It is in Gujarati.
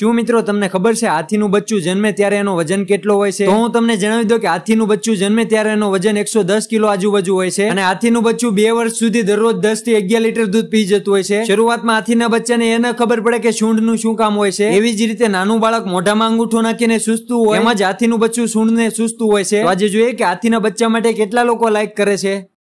શું મિત્રો તમને ખબર છે હાથીનું બચ્ચું જન્મે ત્યારે એનો વજન કેટલો હોય છે તો હું તમને જણાવી દઉં કે હાથીનું બચ્ચું જન્મે ત્યારે એનો વજન એકસો કિલો આજુબાજુ હોય છે અને હાથીનું બચ્ચું બે વર્ષ સુધી દરરોજ દસ થી અગિયાર લીટર દૂધ પી જતું હોય છે શરૂઆતમાં હાથીના બચ્ચાને એ ન ખબર પડે કે સૂંઢનું શું કામ હોય છે એવી જ રીતે નાનું બાળક મોઢામાં અંગૂઠો નાખીને સુસ્તું હોય એમ જ હાથીનું બચ્ચું સૂંઢને સુસ્તું હોય છે આજે જોઈએ કે હાથીના બચ્ચા માટે કેટલા લોકો લાઈક કરે છે